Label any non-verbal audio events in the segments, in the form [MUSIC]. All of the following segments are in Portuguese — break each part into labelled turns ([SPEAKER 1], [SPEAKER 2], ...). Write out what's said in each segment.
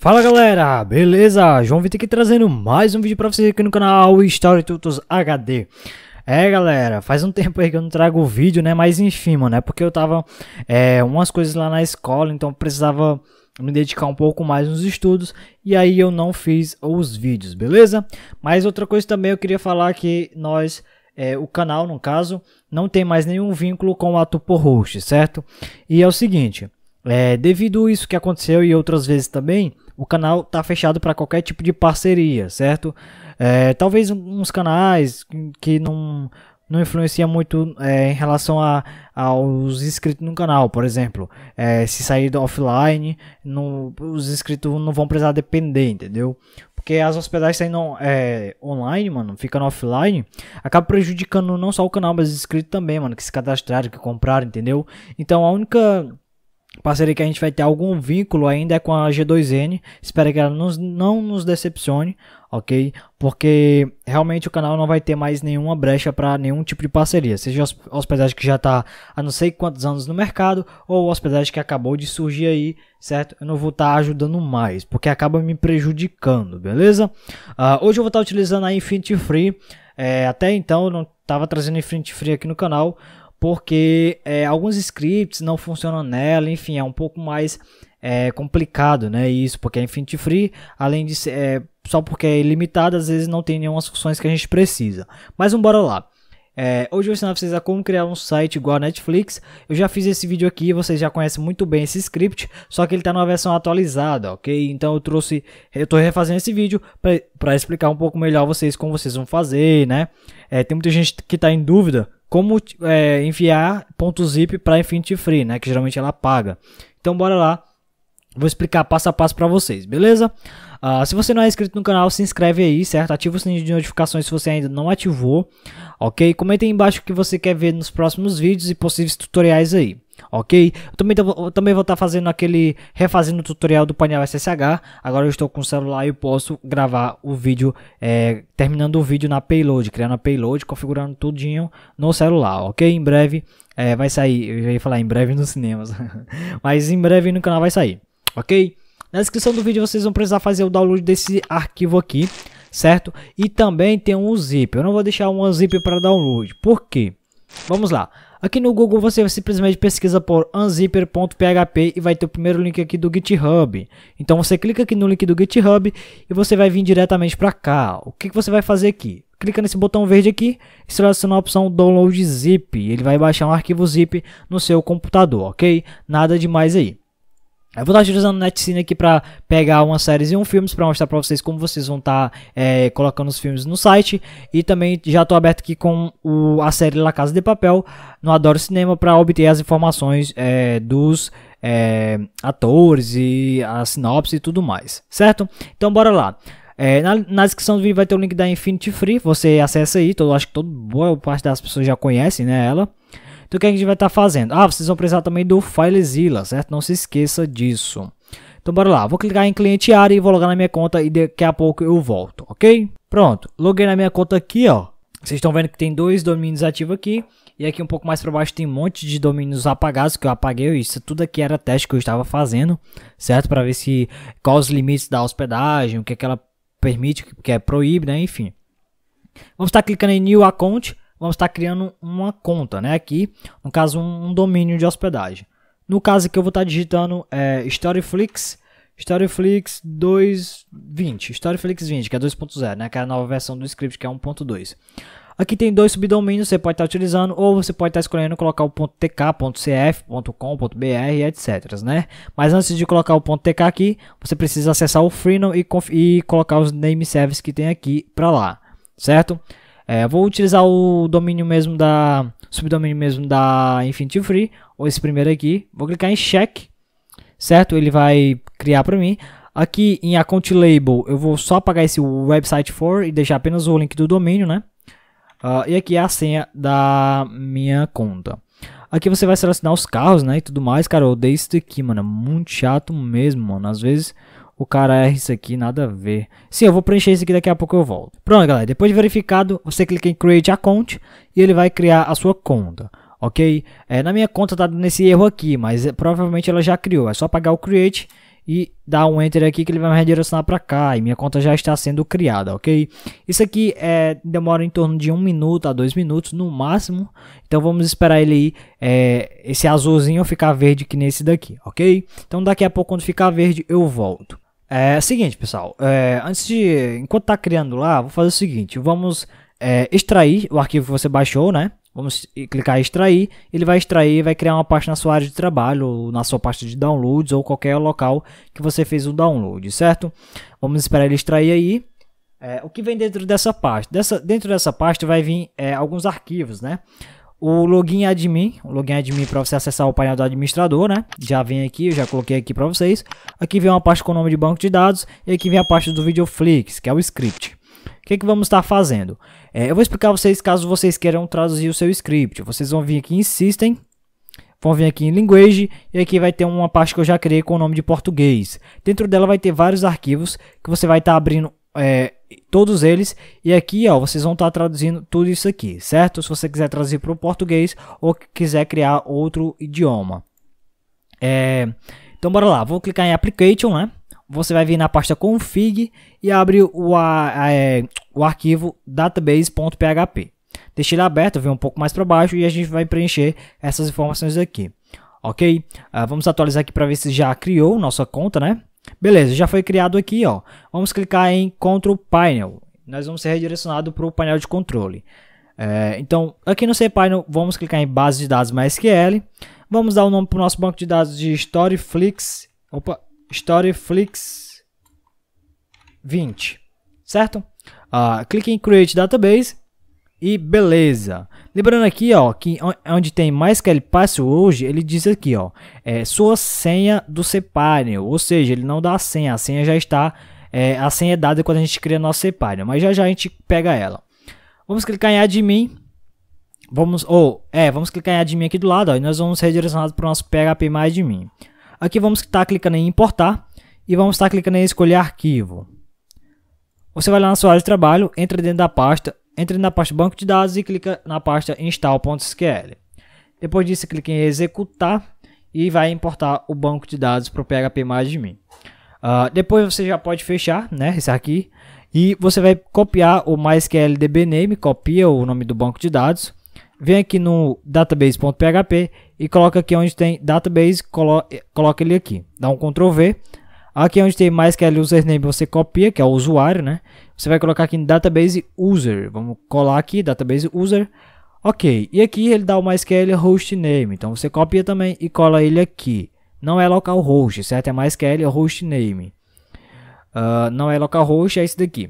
[SPEAKER 1] Fala galera, beleza? João Vitor aqui trazendo mais um vídeo pra vocês aqui no canal Story Tutos HD É galera, faz um tempo aí que eu não trago vídeo, né? Mas enfim, mano, é porque eu tava é, umas coisas lá na escola, então precisava me dedicar um pouco mais nos estudos E aí eu não fiz os vídeos, beleza? Mas outra coisa também eu queria falar que nós... É, o canal, no caso, não tem mais nenhum vínculo com a Tuporhost, certo? E é o seguinte, é, devido isso que aconteceu e outras vezes também, o canal está fechado para qualquer tipo de parceria, certo? É, talvez uns canais que não, não influencia muito é, em relação a, aos inscritos no canal, por exemplo. É, se sair do offline, não, os inscritos não vão precisar depender, entendeu? Porque as hospedagens saindo é, online, mano, ficando offline, acaba prejudicando não só o canal, mas os inscritos também, mano, que se cadastraram, que compraram, entendeu? Então a única Parceria que a gente vai ter algum vínculo ainda é com a G2N. Espero que ela nos, não nos decepcione, ok? Porque realmente o canal não vai ter mais nenhuma brecha para nenhum tipo de parceria. Seja hospedagem que já está há não sei quantos anos no mercado ou hospedagem que acabou de surgir aí, certo? Eu não vou estar tá ajudando mais, porque acaba me prejudicando, beleza? Uh, hoje eu vou estar tá utilizando a Infinity Free. É, até então eu não estava trazendo Infinity Free aqui no canal porque é, alguns scripts não funcionam nela, enfim, é um pouco mais é, complicado, né? Isso, porque é Infinity Free, além de ser, é, só porque é ilimitado, às vezes não tem nenhuma funções que a gente precisa. Mas vamos bora lá. É, hoje eu vou ensinar vocês a como criar um site igual a Netflix. Eu já fiz esse vídeo aqui, vocês já conhecem muito bem esse script, só que ele está numa versão atualizada, ok? Então eu trouxe, eu estou refazendo esse vídeo para explicar um pouco melhor vocês como vocês vão fazer, né? É, tem muita gente que está em dúvida como é, enviar .zip para Infinity Free, né? Que geralmente ela paga. Então bora lá, vou explicar passo a passo para vocês, beleza? Uh, se você não é inscrito no canal, se inscreve aí, certo? Ativa o sininho de notificações se você ainda não ativou, ok? Comenta aí embaixo o que você quer ver nos próximos vídeos e possíveis tutoriais aí ok? Eu também, eu também vou estar tá fazendo aquele, refazendo o tutorial do painel SSH, agora eu estou com o celular e posso gravar o vídeo, é, terminando o vídeo na payload, criando a payload, configurando tudinho no celular, ok? Em breve é, vai sair, eu ia falar em breve nos cinemas, [LAUGHS] mas em breve no canal vai sair, ok? Na descrição do vídeo vocês vão precisar fazer o download desse arquivo aqui, certo? E também tem um zip. Eu não vou deixar um zip para download. Por quê? Vamos lá. Aqui no Google você simplesmente pesquisa por unzipper.php e vai ter o primeiro link aqui do GitHub. Então você clica aqui no link do GitHub e você vai vir diretamente para cá. O que, que você vai fazer aqui? Clica nesse botão verde aqui e seleciona a opção Download Zip. Ele vai baixar um arquivo zip no seu computador, ok? Nada demais aí. Eu vou estar utilizando o NetCine aqui para pegar uma séries e um filmes para mostrar para vocês como vocês vão estar tá, é, colocando os filmes no site. E também já estou aberto aqui com o, a série La Casa de Papel no Adoro Cinema para obter as informações é, dos é, atores e a sinopse e tudo mais, certo? Então bora lá. É, na, na, descrição do vídeo vai ter o link da Infinity Free, você acessa aí, todo, acho que todo boa parte das pessoas já conhecem né, ela. Então o é que a gente vai estar tá fazendo? Ah, vocês vão precisar também do FileZilla, certo? Não se esqueça disso. Então bora lá, vou clicar em cliente área e vou logar na minha conta e daqui a pouco eu volto, ok? Pronto, loguei na minha conta aqui, ó. Vocês estão vendo que tem dois domínios ativos aqui. E aqui um pouco mais para baixo tem um monte de domínios apagados que eu apaguei. Isso tudo aqui era teste que eu estava fazendo, certo? Para ver se quais os limites da hospedagem, o que, é que ela permite, o que é, é proíbe, né? Enfim. Vamos estar tá clicando em New Account vamos estar criando uma conta, né? Aqui, no caso, um, domínio de hospedagem. No caso aqui, eu vou estar digitando é, Storyflix, Storyflix 2.20, Storyflix 20, que é 2.0, né? Que é a nova versão do script, que é 1.2. Aqui tem dois subdomínios, você pode estar utilizando, ou você pode estar escolhendo colocar o .tk, .cf, .br, etc, né? Mas antes de colocar o .tk aqui, você precisa acessar o Freenom e, e colocar os name service que tem aqui para lá, certo? É, vou utilizar o domínio mesmo da subdomínio mesmo da Infinity Free, ou esse primeiro aqui. Vou clicar em check, certo? Ele vai criar para mim. Aqui em account label, eu vou só apagar esse website for e deixar apenas o link do domínio, né? Uh, e aqui é a senha da minha conta. Aqui você vai selecionar os carros, né, e tudo mais. Cara, eu odeio isso daqui, mano. É muito chato mesmo, mano. Às vezes o cara erra isso aqui, nada a ver. Sim, eu vou preencher isso aqui, daqui a pouco eu volto. Pronto, galera, depois de verificado, você clica em Create Account e ele vai criar a sua conta. Ok? É, na minha conta tá nesse erro aqui, mas é, provavelmente ela já criou. É só apagar o Create e dar um Enter aqui que ele vai me redirecionar para cá. E minha conta já está sendo criada, ok? Isso aqui é, demora em torno de um minuto a dois minutos no máximo. Então vamos esperar ele é, esse azulzinho ficar verde que nesse daqui, ok? Então daqui a pouco quando ficar verde eu volto. É, é o seguinte, pessoal. É, antes de. Enquanto tá criando lá, vou fazer o seguinte: vamos é, extrair o arquivo que você baixou, né? Vamos clicar em extrair, ele vai extrair e vai criar uma pasta na sua área de trabalho, na sua pasta de downloads ou qualquer local que você fez o download, certo? Vamos esperar ele extrair aí. É, o que vem dentro dessa pasta? Dessa, dentro dessa pasta vai vir é, alguns arquivos, né? o login admin, o login admin para você acessar o painel do administrador, né? Já vem aqui, eu já coloquei aqui para vocês. Aqui vem uma parte com o nome de banco de dados e aqui vem a parte do Videoflix, que é o script. O que, que vamos estar fazendo? É, eu vou explicar a vocês caso vocês queiram traduzir o seu script. Vocês vão vir aqui em System, vão vir aqui em Language e aqui vai ter uma parte que eu já criei com o nome de português. Dentro dela vai ter vários arquivos que você vai estar abrindo é, todos eles. E aqui, ó, vocês vão estar tá traduzindo tudo isso aqui, certo? Se você quiser traduzir para o português ou quiser criar outro idioma. É, então, bora lá. Vou clicar em Application, né? Você vai vir na pasta config e abre o, a, a, é, o arquivo database.php. Deixa ele aberto, vem um pouco mais para baixo e a gente vai preencher essas informações aqui. Ok? Ah, vamos atualizar aqui para ver se já criou nossa conta, né? Beleza, já foi criado aqui, ó. Vamos clicar em Control Panel. Nós vamos ser redirecionado para o painel de controle. É, então, aqui no cPanel, vamos clicar em Base de Dados MySQL. Vamos dar o um nome para o nosso banco de dados de StoryFlix. Opa, StoryFlix 20, certo? Ah, clique em Create Database e beleza. Lembrando aqui, ó, que onde tem mais que ele passe hoje, ele diz aqui, ó, é sua senha do Separe, ou seja, ele não dá a senha, a senha já está, é, a senha é dada quando a gente cria nosso Separe, mas já já a gente pega ela. Vamos clicar em admin. Vamos, ou, é, vamos clicar em admin aqui do lado, ó, e nós vamos redirecionar para o nosso PHP mais admin. Aqui vamos estar clicando em importar e vamos estar clicando em escolher arquivo. Você vai lá na sua área de trabalho, entra dentro da pasta entre na pasta banco de dados e clica na pasta install.sql. Depois disso, clique em executar e vai importar o banco de dados para o phpMyAdmin. Uh, ah, depois você já pode fechar, né, esse aqui, e você vai copiar o MySQL dbname, copia o nome do banco de dados, vem aqui no database.php e coloca aqui onde tem database, colo eh, coloca ele aqui. Dá um Ctrl V, Aqui é onde tem mais que é username, você copia, que é o usuário, né? Você vai colocar aqui em database user. Vamos colar aqui, database user. Ok, e aqui ele dá o MySQL é hostname, então você copia também e cola ele aqui. Não é localhost, certo? É MySQL é hostname. Uh, ah, não é localhost, é esse daqui.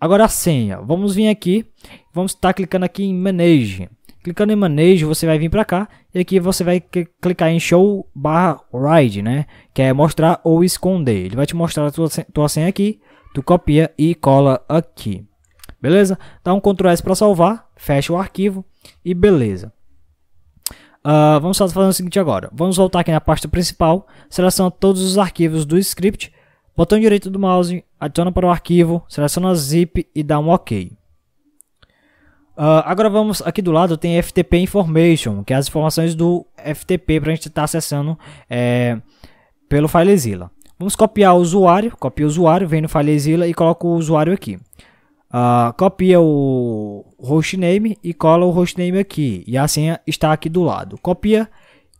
[SPEAKER 1] Agora a senha, vamos vir aqui, vamos estar tá clicando aqui em manage. Clicando em manejo, você vai vir para cá e aqui você vai clicar em show barra ride, né? Que é mostrar ou esconder. Ele vai te mostrar a tua, tua senha aqui, tu copia e cola aqui. Beleza? Dá um Ctrl S para salvar, fecha o arquivo e beleza. Uh, vamos fazer o seguinte agora. Vamos voltar aqui na pasta principal, seleciona todos os arquivos do script, botão direito do mouse, adiciona para o arquivo, seleciona zip e dá um OK. Uh, agora vamos aqui do lado tem FTP Information, que é as informações do FTP para a gente estar tá acessando é, pelo FileZilla. Vamos copiar o usuário, copia o usuário, vem no FileZilla e coloca o usuário aqui. Uh, copia o hostname e cola o hostname aqui e a senha está aqui do lado. Copia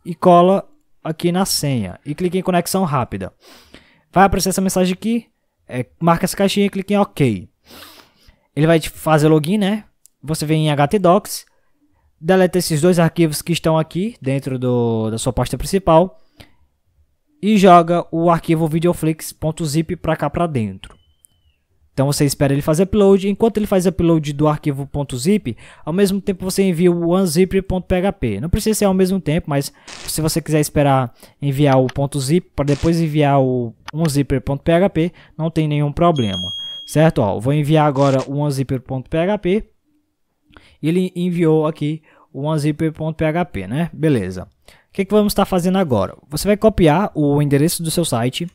[SPEAKER 1] e cola aqui na senha e clica em conexão rápida. Vai aparecer essa mensagem aqui, é, marca essa caixinha e clica em OK. Ele vai fazer login, né? você vem em htdocs, deleta esses dois arquivos que estão aqui dentro do, da sua pasta principal e joga o arquivo videoflix.zip para cá para dentro. Então você espera ele fazer upload, enquanto ele faz upload do arquivo .zip, ao mesmo tempo você envia o unzip.php. Não precisa ser ao mesmo tempo, mas se você quiser esperar enviar o .zip para depois enviar o unzip.php, não tem nenhum problema. Certo? Ó, vou enviar agora o unzip.php ele enviou aqui um zip.php, né? Beleza. O que, que vamos estar fazendo agora? Você vai copiar o endereço do seu site,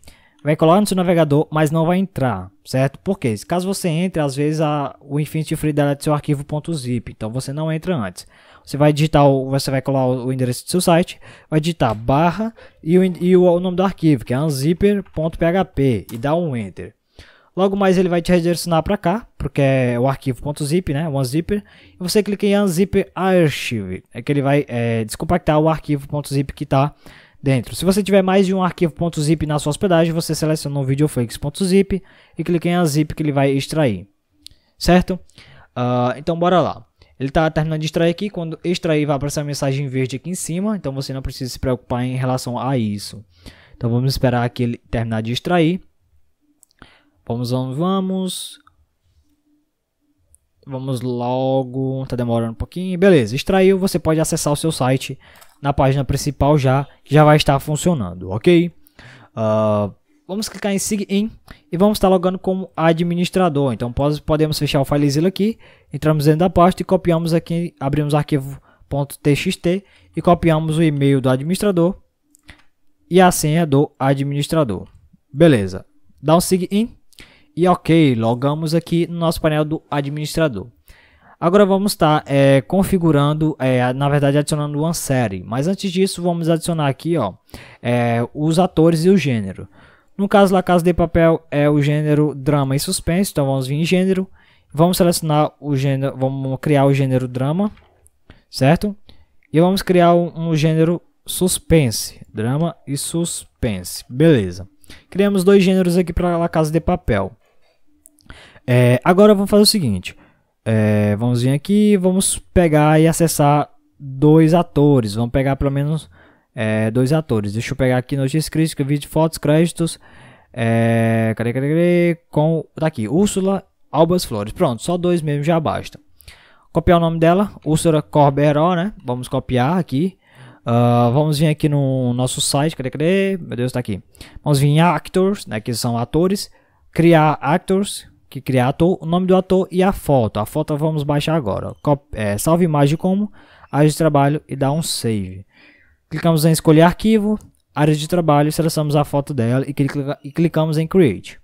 [SPEAKER 1] vai colar no seu navegador, mas não vai entrar, certo? Porque caso você entre, às vezes a, o Infinity Free delete seu arquivo.zip, então você não entra antes. Você vai digitar, o, você vai colar o, endereço do seu site, vai digitar barra e o, e o nome do arquivo, que é unzipper.php, e dá um enter. Logo mais ele vai te redirecionar para cá, porque é o arquivo .zip, né, o unzipper. E você clica em unzip archive, é que ele vai é, descompactar o arquivo .zip que está dentro. Se você tiver mais de um arquivo .zip na sua hospedagem, você seleciona o videoflex.zip e clica em unzip que ele vai extrair, certo? Uh, então bora lá. Ele está terminando de extrair aqui, quando extrair vai aparecer a mensagem verde aqui em cima, então você não precisa se preocupar em relação a isso. Então vamos esperar que ele terminar de extrair. Vamos, vamos, vamos. Vamos logo. Tá demorando um pouquinho. Beleza, extraiu. Você pode acessar o seu site na página principal já. Que já vai estar funcionando, ok? Uh, vamos clicar em sign In e vamos estar logando como administrador. Então podemos fechar o FileZilla aqui. Entramos dentro da pasta e copiamos aqui. Abrimos o arquivo .txt e copiamos o e-mail do administrador e a senha do administrador. Beleza. Dá um sign In. E ok, logamos aqui no nosso painel do administrador. Agora vamos estar tá, é, configurando, é, na verdade adicionando uma série. Mas antes disso vamos adicionar aqui ó, é, os atores e o gênero. No caso da Casa de Papel é o gênero drama e suspense, então vamos vir em gênero. Vamos selecionar o gênero, vamos criar o gênero drama, certo? E vamos criar um, gênero suspense, drama e suspense, beleza. Criamos dois gêneros aqui para a Casa de Papel. É, agora vamos fazer o seguinte. É, vamos vir aqui, vamos pegar e acessar dois atores. Vamos pegar pelo menos é, dois atores. Deixa eu pegar aqui notícias críticas, vídeo, fotos, créditos. É, cadê, cadê, cadê, com, tá aqui, Úrsula Albas Flores. Pronto, só dois mesmo já basta. Copiar o nome dela, Úrsula Corberó, né? Vamos copiar aqui. Uh, vamos vir aqui no nosso site, cadê, cadê? Meu Deus, tá aqui. Vamos vir em Actors, né? Que são atores. Criar Actors, que criar ator, o nome do ator e a foto. A foto vamos baixar agora. é, salve imagem como, área de trabalho e dá um save. Clicamos em escolher arquivo, área de trabalho, selecionamos a foto dela e, clica, e clicamos em create.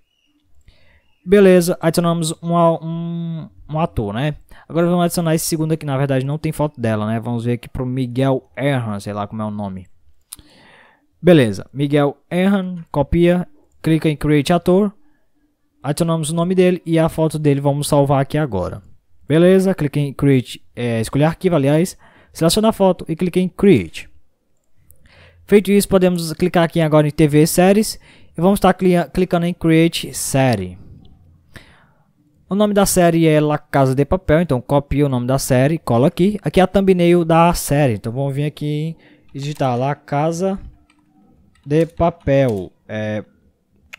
[SPEAKER 1] Beleza, adicionamos um, um, um, ator, né? Agora vamos adicionar esse segundo aqui, na verdade não tem foto dela, né? Vamos ver aqui pro Miguel Erhan, sei lá como é o nome. Beleza, Miguel Erhan, copia, clica em Create Ator adicionamos o nome dele e a foto dele vamos salvar aqui agora. Beleza, clique em Create, é, escolher arquivo, aliás, seleciona a foto e clique em Create. Feito isso, podemos clicar aqui agora em TV Séries e vamos estar clicando em Create Série. O nome da série é La Casa de Papel, então copia o nome da série, colo aqui. Aqui é a thumbnail da série, então vamos vir aqui e digitar La Casa de Papel. É,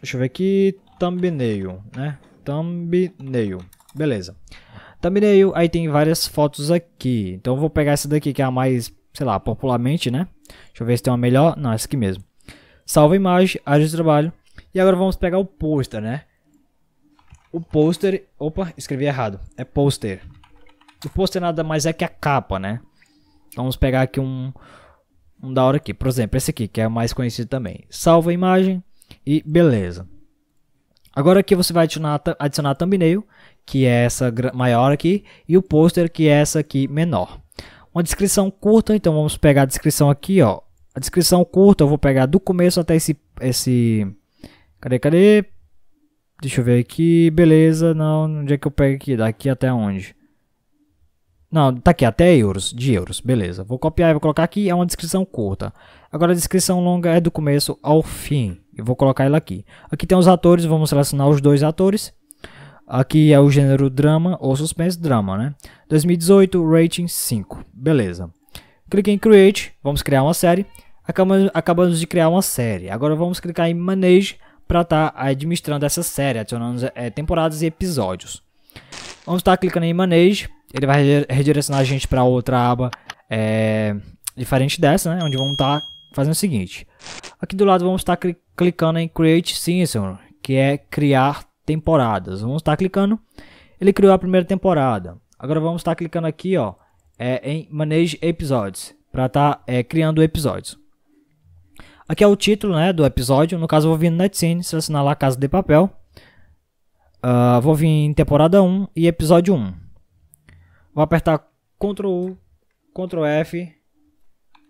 [SPEAKER 1] deixa eu ver aqui, thumbnail, né? Thumbnail, beleza. Thumbnail, aí tem várias fotos aqui. Então eu vou pegar essa daqui que é a mais, sei lá, popularmente, né? Deixa eu ver se tem uma melhor. Não, essa aqui mesmo. Salva imagem, área de trabalho. E agora vamos pegar o pôster, né? O pôster, opa, escrevi errado. É pôster. O pôster nada mais é que a capa, né? Vamos pegar aqui um, um da hora aqui. Por exemplo, esse aqui, que é o mais conhecido também. Salva a imagem e beleza. Agora aqui você vai adicionar, adicionar thumbnail, que é essa maior aqui, e o pôster, que é essa aqui menor. Uma descrição curta, então vamos pegar a descrição aqui, ó. A descrição curta eu vou pegar do começo até esse... esse... Cadê, cadê? Deixa eu ver aqui, beleza, não, onde é que eu pego aqui? Daqui até onde? Não, tá aqui, até euros, de euros, beleza. Vou copiar e vou colocar aqui, é uma descrição curta. Agora a descrição longa é do começo ao fim. Eu vou colocar ela aqui. Aqui tem os atores, vamos selecionar os dois atores. Aqui é o gênero drama ou suspense drama, né? 2018, rating 5. Beleza. Clique em Create, vamos criar uma série. Acabamos, acabamos de criar uma série. Agora vamos clicar em Manage para estar tá administrando essa série, adicionando é, temporadas e episódios. Vamos estar tá clicando em Manage, ele vai redirecionar a gente para outra aba é, diferente dessa, né? Onde vamos estar tá fazendo o seguinte. Aqui do lado vamos estar clicando em Create Season, que é criar temporadas. Vamos estar clicando. Ele criou a primeira temporada. Agora vamos estar clicando aqui ó, é, em Manage Episodes, para estar tá, é, criando episódios. Aqui é o título né, do episódio. No caso, eu vou vir no se selecionar lá Casa de Papel. Uh, vou vir em temporada 1 e episódio 1. Vou apertar Ctrl U, Ctrl F,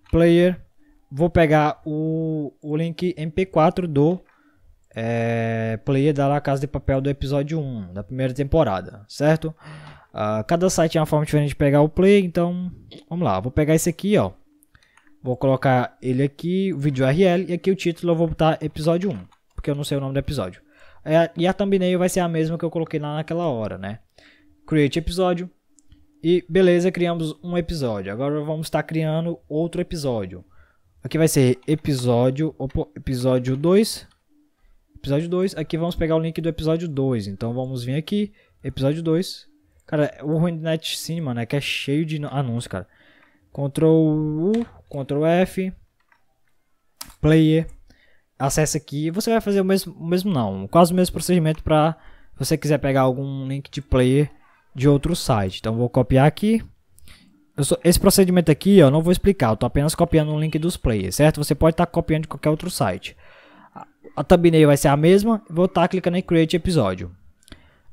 [SPEAKER 1] Player, vou pegar o, o link MP4 do é, player da La Casa de Papel do episódio 1, da primeira temporada, certo? Uh, cada site é uma forma diferente de pegar o play, então vamos lá, vou pegar esse aqui, ó. Vou colocar ele aqui, o vídeo URL, e aqui o título eu vou botar episódio 1, porque eu não sei o nome do episódio. É, e a thumbnail vai ser a mesma que eu coloquei lá naquela hora, né? Create episódio. E beleza, criamos um episódio. Agora vamos estar criando outro episódio. Aqui vai ser episódio, opa, episódio 2. Episódio 2, aqui vamos pegar o link do episódio 2. Então vamos vir aqui, episódio 2. Cara, o Ruinet Cinema, né, que é cheio de anúncios, cara. Ctrl U, Ctrl F, Player. Acesse aqui, você vai fazer o mesmo, o mesmo não, quase o mesmo procedimento para você quiser pegar algum link de player de outro site. Então vou copiar aqui, só, esse procedimento aqui, ó, não vou explicar, eu tô apenas copiando um link dos players, certo? Você pode estar tá copiando de qualquer outro site. A, a thumbnail vai ser a mesma, vou estar tá clicando em Create Episódio.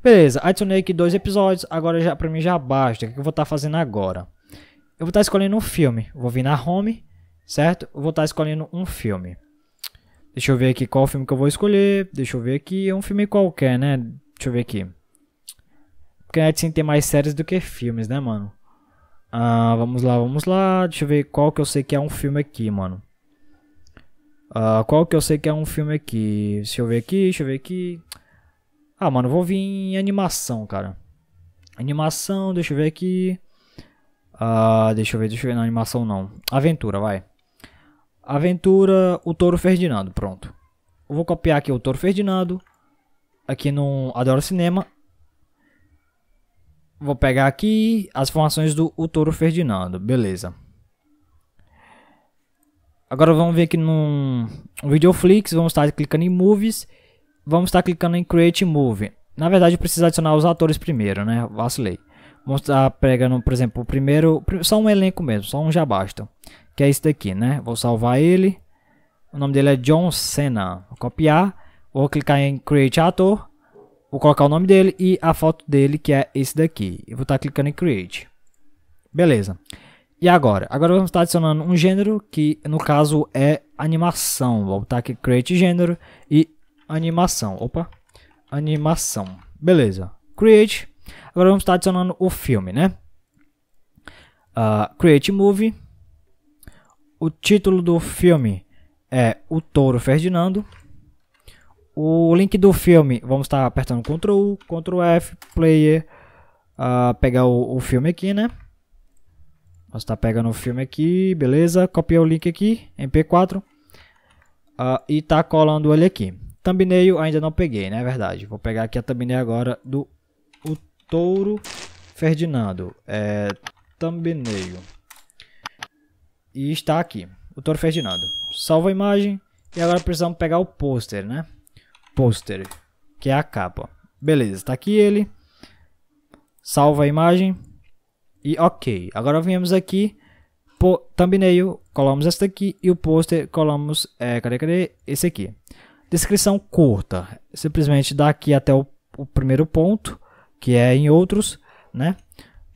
[SPEAKER 1] Beleza, adicionei aqui dois episódios, agora já, pra mim já basta, o que eu vou estar tá fazendo agora? Eu vou estar tá escolhendo um filme, vou vir na Home, certo? Eu vou estar tá escolhendo um filme. Deixa eu ver aqui qual filme que eu vou escolher, deixa eu ver aqui, é um filme qualquer, né? Deixa eu ver aqui. Porque a gente tem mais séries do que filmes, né, mano? Ah, vamos lá, vamos lá. Deixa eu ver qual que eu sei que é um filme aqui, mano. Ah, qual que eu sei que é um filme aqui? Deixa eu ver aqui, deixa eu ver aqui. Ah, mano, vou vir em animação, cara. Animação, deixa eu ver aqui. Ah, deixa eu ver, deixa eu ver. Não, é animação não. Aventura, vai. Aventura, o Touro Ferdinando, pronto. Eu vou copiar aqui o Touro Ferdinando. Aqui no Adoro Cinema. Vou pegar aqui as formações do o Toro Ferdinando, beleza. Agora vamos ver aqui no Videoflix, vamos estar clicando em Movies, vamos estar clicando em Create Movie. Na verdade eu preciso adicionar os atores primeiro, né, vacilei. Vamos estar pegando, por exemplo, o primeiro, só um elenco mesmo, só um já basta. Que é esse daqui, né, vou salvar ele. O nome dele é John Cena, vou copiar, vou clicar em Create Ator Vou colocar o nome dele e a foto dele, que é esse daqui. Eu vou estar tá clicando em Create. Beleza. E agora? Agora vamos estar tá adicionando um gênero, que no caso é animação. Vou botar tá aqui Create Gênero e Animação. Opa! Animação. Beleza. Create. Agora vamos estar adicionando o filme, né? Uh, create Movie. O título do filme é O Touro Ferdinando. O link do filme, vamos estar apertando Ctrl, Ctrl F, Player, uh, pegar o, o, filme aqui, né? Vamos estar tá pegando o filme aqui, beleza? Copiar o link aqui, MP4, uh, ah, e tá colando ele aqui. Thumbnail ainda não peguei, né? É verdade. Vou pegar aqui a thumbnail agora do o Touro Ferdinando. É, thumbnail. E está aqui, o Touro Ferdinando. Salva a imagem. E agora precisamos pegar o pôster, né? poster que é a capa. Beleza, tá aqui ele. Salva a imagem. E ok. Agora viemos aqui. Por thumbnail, colamos esta aqui. E o pôster, colamos. É, cadê, cadê? Esse aqui. Descrição curta. Simplesmente daqui até o, o primeiro ponto, que é em outros, né?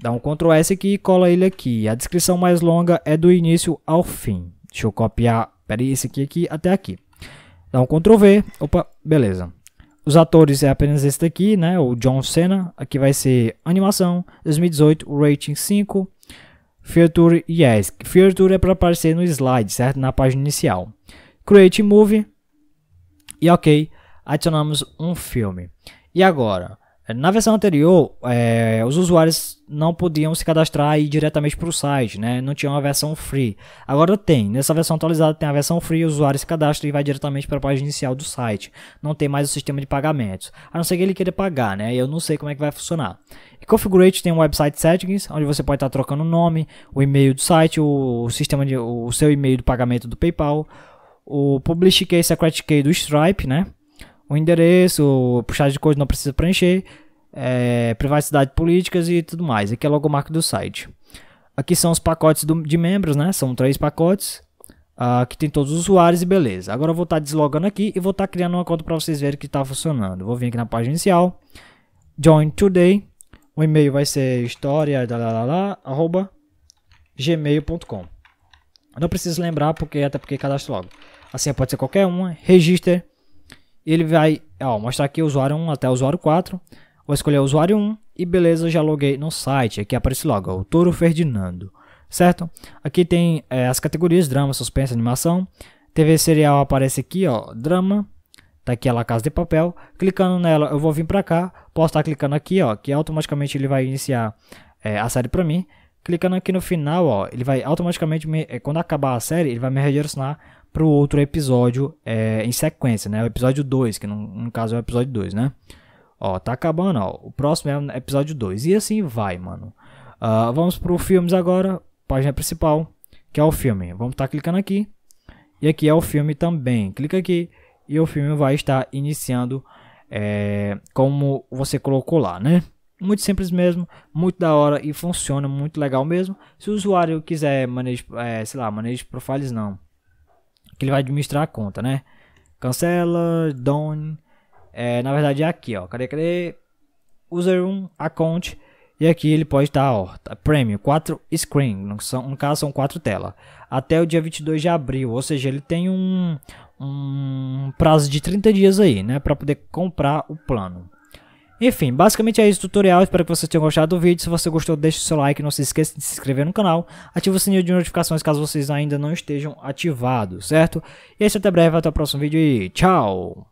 [SPEAKER 1] Dá um Ctrl S aqui e cola ele aqui. A descrição mais longa é do início ao fim. Deixa eu copiar, peraí, esse aqui, aqui até aqui. Dá um Ctrl V. Opa, beleza. Os atores é apenas esse daqui, né? O John Cena. Aqui vai ser animação. 2018, rating 5. Feature Yes. Feature é para aparecer no slide, certo? Na página inicial. Create Movie. E ok, adicionamos um filme. E agora? Na versão anterior, é, os usuários não podiam se cadastrar e ir diretamente para o site, né? não tinha uma versão free. Agora tem, nessa versão atualizada tem a versão free, o usuário se cadastra e vai diretamente para a página inicial do site. Não tem mais o sistema de pagamentos, a não ser que ele queira pagar, né? eu não sei como é que vai funcionar. E Configurate tem um website settings, onde você pode estar tá trocando o nome, o e-mail do site, o, sistema de, o seu e-mail do pagamento do PayPal, o Publish Key Secret Key do Stripe, né? o endereço, puxar de coisa não precisa preencher, é, privacidade políticas e tudo mais. Aqui é o marco do site. Aqui são os pacotes do, de membros, né? São três pacotes. Aqui ah, tem todos os usuários e beleza. Agora eu vou estar tá deslogando aqui e vou estar tá criando uma conta para vocês verem que está funcionando. Vou vir aqui na página inicial. Join today. O e-mail vai ser história lá, arroba gmail.com. Não preciso lembrar porque até porque cadastro logo. Assim pode ser qualquer uma. Register ele vai ó, mostrar aqui o usuário 1 até o usuário 4. Vou escolher o usuário 1 e beleza, já loguei no site. Aqui aparece logo ó, o Toro Ferdinando, certo? Aqui tem é, as categorias drama, suspense, animação. TV serial aparece aqui, ó, drama. Tá aqui a La Casa de Papel. Clicando nela, eu vou vir para cá. Posso estar clicando aqui, ó, que automaticamente ele vai iniciar é, a série para mim. Clicando aqui no final, ó, ele vai automaticamente, me, é, quando acabar a série, ele vai me redirecionar para o outro episódio é, em sequência, né? O episódio 2, que no, no, caso é o episódio 2, né? Ó, tá acabando, ó. O próximo é o episódio 2. E assim vai, mano. Uh, vamos o filmes agora, página principal, que é o filme. Vamos estar tá clicando aqui. E aqui é o filme também. Clica aqui e o filme vai estar iniciando é, como você colocou lá, né? Muito simples mesmo, muito da hora e funciona muito legal mesmo. Se o usuário quiser manejar, é, sei lá, manejo profiles não que ele vai administrar a conta, né? Cancela, down, é, na verdade é aqui, ó, cadê, cadê? User 1, account, e aqui ele pode estar, tá, ó, tá, premium, 4 screen, no, são, no caso são 4 telas, até o dia 22 de abril, ou seja, ele tem um, um prazo de 30 dias aí, né, Pra poder comprar o plano. Enfim, basicamente é isso o tutorial, espero que vocês tenham gostado do vídeo, se você gostou deixe o seu like, não se esqueça de se inscrever no canal, ative o sininho de notificações caso vocês ainda não estejam ativados, certo? E é isso, até breve, até o próximo vídeo e tchau!